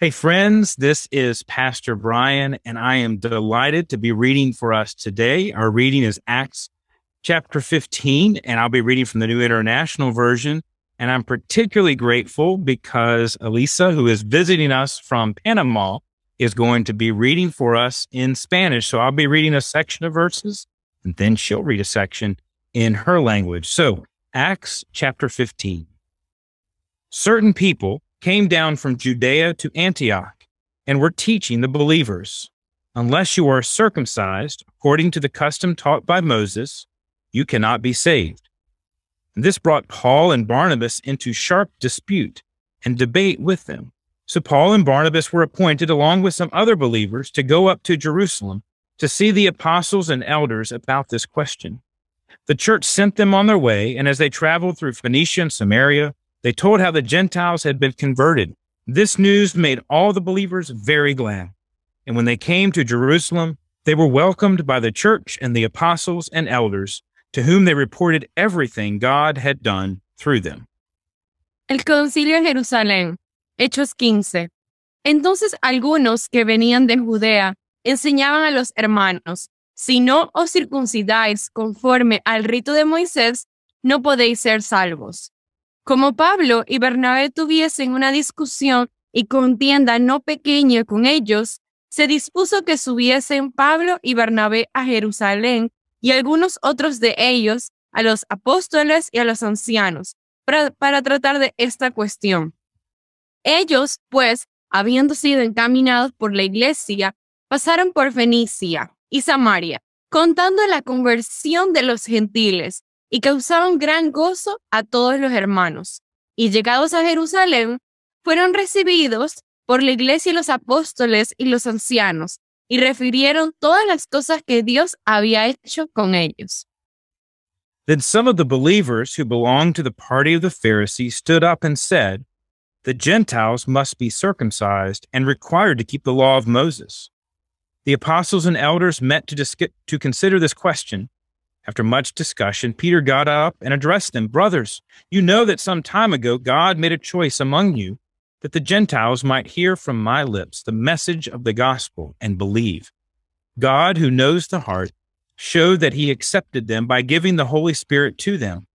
Hey, friends, this is Pastor Brian, and I am delighted to be reading for us today. Our reading is Acts chapter 15, and I'll be reading from the New International Version. And I'm particularly grateful because Elisa, who is visiting us from Panama, is going to be reading for us in Spanish. So I'll be reading a section of verses, and then she'll read a section in her language. So, Acts chapter 15. Certain people came down from Judea to Antioch and were teaching the believers, Unless you are circumcised according to the custom taught by Moses, you cannot be saved. this brought Paul and Barnabas into sharp dispute and debate with them. So Paul and Barnabas were appointed, along with some other believers, to go up to Jerusalem to see the apostles and elders about this question. The church sent them on their way, and as they traveled through Phoenicia and Samaria, they told how the Gentiles had been converted. This news made all the believers very glad. And when they came to Jerusalem, they were welcomed by the church and the apostles and elders, to whom they reported everything God had done through them. El concilio en Jerusalén, Hechos 15. Entonces algunos que venían de Judea enseñaban a los hermanos, si no os circuncidáis conforme al rito de Moisés, no podéis ser salvos. Como Pablo y Bernabé tuviesen una discusión y contienda no pequeña con ellos, se dispuso que subiesen Pablo y Bernabé a Jerusalén y algunos otros de ellos a los apóstoles y a los ancianos para, para tratar de esta cuestión. Ellos, pues, habiendo sido encaminados por la iglesia, pasaron por Fenicia y Samaria, contando la conversión de los gentiles y causaron gran gozo a todos los hermanos. Y llegados a Jerusalén, fueron recibidos por la iglesia y los apóstoles y los ancianos, y refirieron todas las cosas que Dios había hecho con ellos. Then some of the believers who belonged to the party of the Pharisees stood up and said, The Gentiles must be circumcised and required to keep the law of Moses. The apostles and elders met to, to consider this question. After much discussion, Peter got up and addressed them Brothers, you know that some time ago God made a choice among you that the Gentiles might hear from my lips the message of the gospel and believe. God, who knows the heart, showed that he accepted them by giving the Holy Spirit to them,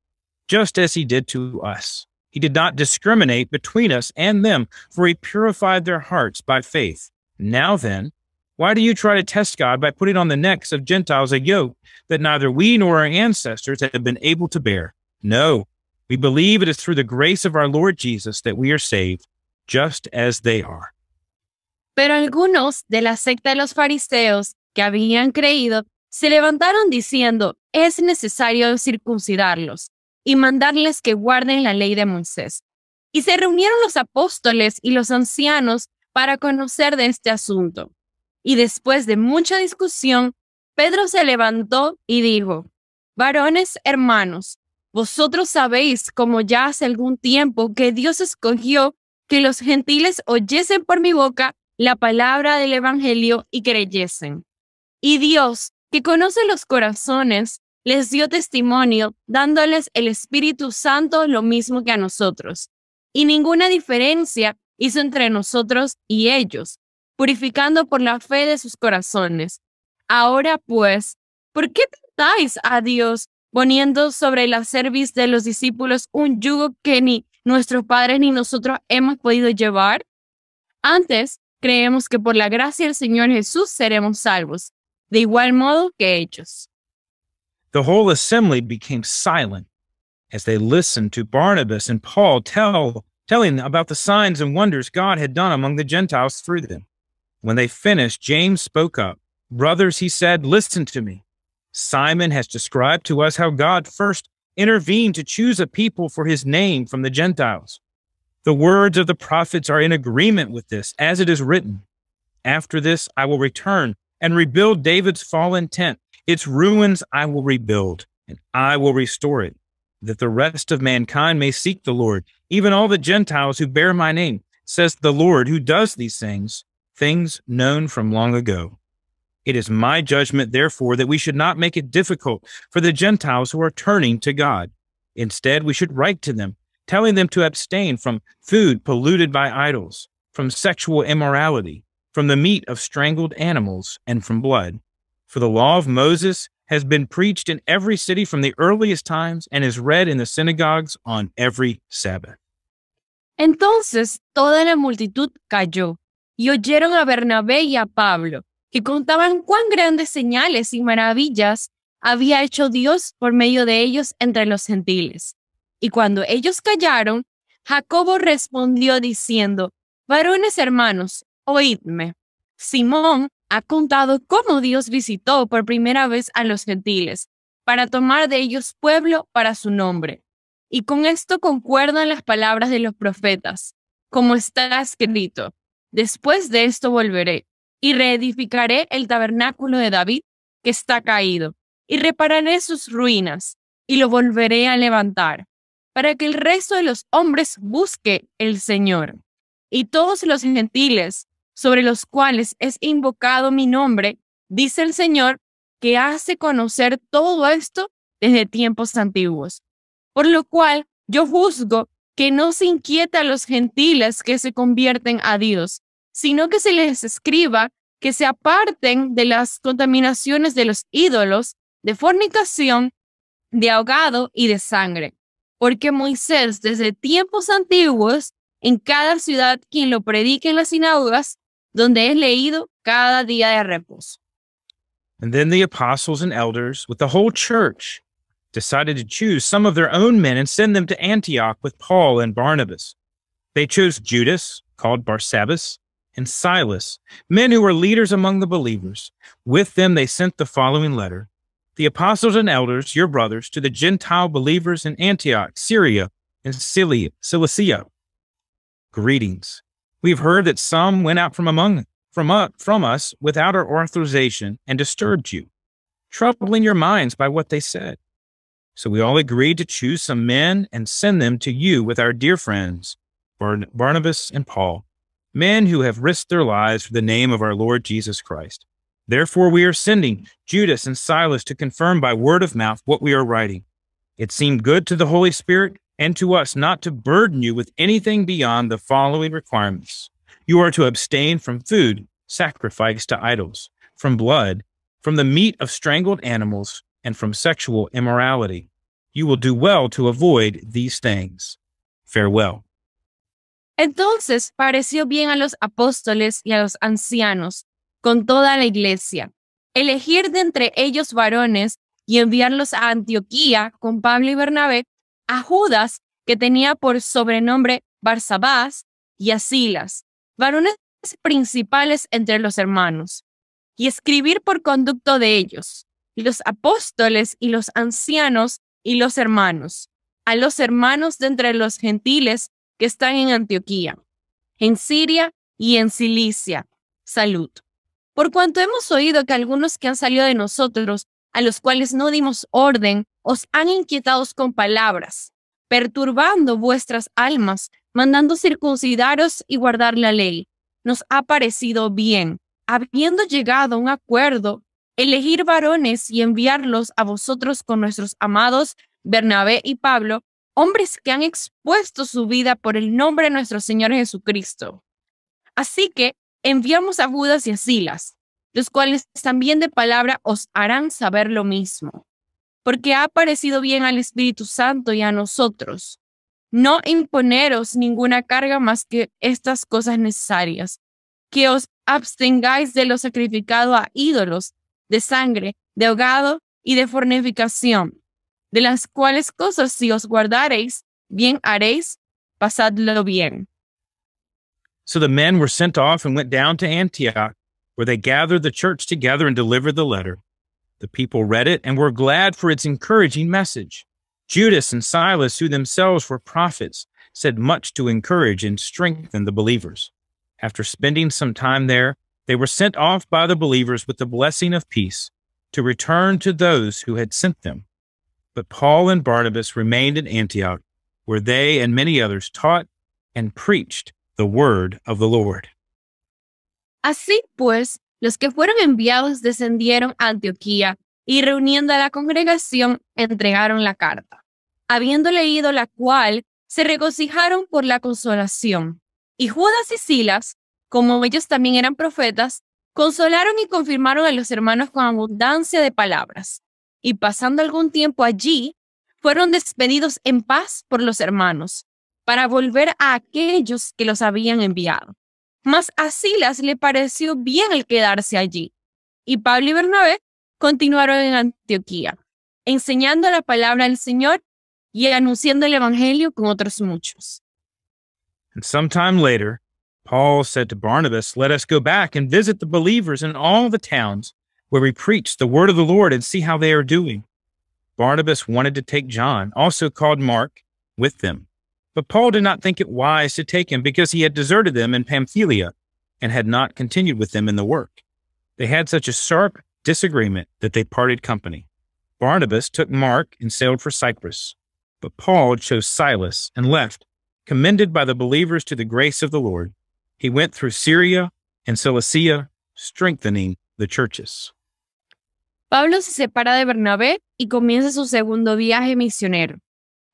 just as he did to us. He did not discriminate between us and them, for he purified their hearts by faith. Now then, why do you try to test God by putting on the necks of Gentiles a yoke that neither we nor our ancestors have been able to bear? No, we believe it is through the grace of our Lord Jesus that we are saved, just as they are. Pero algunos de la secta de los fariseos que habían creído se levantaron diciendo, es necesario circuncidarlos y mandarles que guarden la ley de Moisés. Y se reunieron los apóstoles y los ancianos para conocer de este asunto. y después de mucha discusión, Pedro se levantó y dijo, Varones hermanos, vosotros sabéis como ya hace algún tiempo que Dios escogió que los gentiles oyesen por mi boca la palabra del Evangelio y creyesen. Y Dios, que conoce los corazones, les dio testimonio, dándoles el Espíritu Santo lo mismo que a nosotros. Y ninguna diferencia hizo entre nosotros y ellos, purificando por la fe de sus corazones. Ahora pues, ¿por qué tentáis a Dios poniendo sobre la cerviz de los discípulos un yugo que ni nuestros padres ni nosotros hemos podido llevar? Antes, creemos que por la gracia del Señor Jesús seremos salvos, de igual modo que ellos. The whole assembly became silent as they listened to Barnabas and Paul tell telling about the signs and wonders God had done among the Gentiles through them. When they finished, James spoke up. Brothers, he said, listen to me. Simon has described to us how God first intervened to choose a people for his name from the Gentiles. The words of the prophets are in agreement with this, as it is written. After this, I will return and rebuild David's fallen tent. Its ruins I will rebuild, and I will restore it, that the rest of mankind may seek the Lord, even all the Gentiles who bear my name, says the Lord who does these things, things known from long ago. It is my judgment, therefore, that we should not make it difficult for the Gentiles who are turning to God. Instead, we should write to them, telling them to abstain from food polluted by idols, from sexual immorality, from the meat of strangled animals, and from blood. For the law of Moses has been preached in every city from the earliest times and is read in the synagogues on every Sabbath. Entonces toda la multitud cayó y oyeron a Bernabé y a Pablo, que contaban cuán grandes señales y maravillas había hecho Dios por medio de ellos entre los gentiles. Y cuando ellos callaron, Jacobo respondió diciendo, Varones hermanos, oídme. Simón ha contado cómo Dios visitó por primera vez a los gentiles, para tomar de ellos pueblo para su nombre. Y con esto concuerdan las palabras de los profetas, como está escrito, Después de esto volveré y reedificaré el tabernáculo de David que está caído y repararé sus ruinas y lo volveré a levantar para que el resto de los hombres busque el Señor y todos los gentiles sobre los cuales es invocado mi nombre, dice el Señor, que hace conocer todo esto desde tiempos antiguos. Por lo cual yo juzgo que no se inquieta a los gentiles que se convierten a Dios, sino que se les escriba que se aparten de las contaminaciones de los ídolos, de fornicación, de ahogado y de sangre. Porque Moisés desde tiempos antiguos, en cada ciudad quien lo predique en las sinagogas, donde es leído cada día de reposo. And then the apostles and elders with the whole church decided to choose some of their own men and send them to Antioch with Paul and Barnabas. They chose Judas, called Barsabbas, and Silas, men who were leaders among the believers. With them they sent the following letter. The apostles and elders, your brothers, to the Gentile believers in Antioch, Syria, and Cilicia. Greetings. We've heard that some went out from among from, up from us without our authorization and disturbed you, troubling your minds by what they said. So we all agreed to choose some men and send them to you with our dear friends, Barnabas and Paul, men who have risked their lives for the name of our Lord Jesus Christ. Therefore, we are sending Judas and Silas to confirm by word of mouth what we are writing. It seemed good to the Holy Spirit and to us not to burden you with anything beyond the following requirements. You are to abstain from food sacrificed to idols, from blood, from the meat of strangled animals, and from sexual immorality. You will do well to avoid these things. Farewell. Entonces pareció bien a los apóstoles y a los ancianos, con toda la iglesia, elegir de entre ellos varones y enviarlos a Antioquía con Pablo y Bernabé, a Judas, que tenía por sobrenombre Barsabás, y a Silas, varones principales entre los hermanos, y escribir por conducto de ellos, y los apóstoles y los ancianos y los hermanos, a los hermanos de entre los gentiles que están en Antioquía, en Siria y en Cilicia. Salud. Por cuanto hemos oído que algunos que han salido de nosotros, a los cuales no dimos orden, os han inquietado con palabras, perturbando vuestras almas, mandando circuncidaros y guardar la ley. Nos ha parecido bien, habiendo llegado a un acuerdo elegir varones y enviarlos a vosotros con nuestros amados Bernabé y Pablo, hombres que han expuesto su vida por el nombre de nuestro Señor Jesucristo. Así que enviamos a Judas y a Silas, los cuales también de palabra os harán saber lo mismo, porque ha parecido bien al Espíritu Santo y a nosotros no imponeros ninguna carga más que estas cosas necesarias, que os abstengáis de lo sacrificado a ídolos, de sangre, de ahogado y de fornificación, de las cuales cosas si os guardareis, bien haréis, pasadlo bien. So the men were sent off and went down to Antioch, where they gathered the church together and delivered the letter. The people read it and were glad for its encouraging message. Judas and Silas, who themselves were prophets, said much to encourage and strengthen the believers. After spending some time there, they were sent off by the believers with the blessing of peace to return to those who had sent them. But Paul and Barnabas remained in Antioch, where they and many others taught and preached the word of the Lord. Así pues, los que fueron enviados descendieron a Antioquía y reuniendo a la congregación entregaron la carta. Habiendo leído la cual, se regocijaron por la consolación. Y Judas y Silas como ellos también eran profetas, consolaron y confirmaron a los hermanos con abundancia de palabras. Y pasando algún tiempo allí, fueron despedidos en paz por los hermanos, para volver a aquellos que los habían enviado. Mas a Silas le pareció bien el quedarse allí, y Pablo y Bernabé continuaron en Antioquía, enseñando la palabra del Señor y anunciando el Evangelio con otros muchos. Paul said to Barnabas, Let us go back and visit the believers in all the towns where we preach the word of the Lord and see how they are doing. Barnabas wanted to take John, also called Mark, with them. But Paul did not think it wise to take him because he had deserted them in Pamphylia and had not continued with them in the work. They had such a sharp disagreement that they parted company. Barnabas took Mark and sailed for Cyprus, but Paul chose Silas and left, commended by the believers to the grace of the Lord. He went churches. Pablo se separa de Bernabé y comienza su segundo viaje misionero.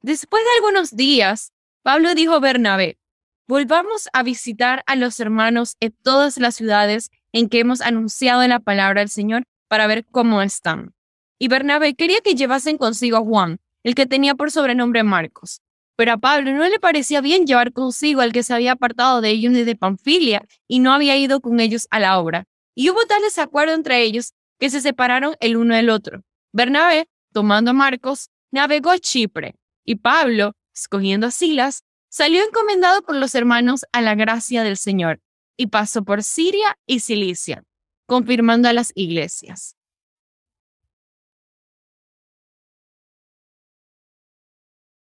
Después de algunos días, Pablo dijo a Bernabé, volvamos a visitar a los hermanos en todas las ciudades en que hemos anunciado la palabra del Señor para ver cómo están. Y Bernabé quería que llevasen consigo a Juan, el que tenía por sobrenombre Marcos, pero a Pablo no le parecía bien llevar consigo al que se había apartado de ellos desde Panfilia y no había ido con ellos a la obra. Y hubo tal desacuerdo entre ellos que se separaron el uno del otro. Bernabé, tomando a Marcos, navegó a Chipre y Pablo, escogiendo a Silas, salió encomendado por los hermanos a la gracia del Señor y pasó por Siria y Cilicia, confirmando a las iglesias.